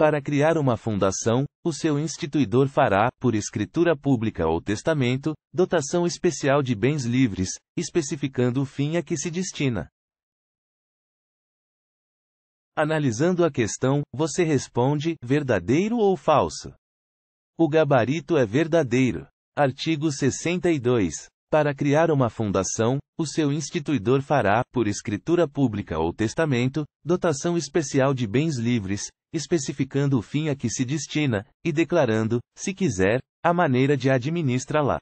Para criar uma fundação, o seu instituidor fará, por escritura pública ou testamento, dotação especial de bens livres, especificando o fim a que se destina. Analisando a questão, você responde: verdadeiro ou falso? O gabarito é verdadeiro. Artigo 62. Para criar uma fundação, o seu instituidor fará, por escritura pública ou testamento, dotação especial de bens livres, especificando o fim a que se destina, e declarando, se quiser, a maneira de administrá-la.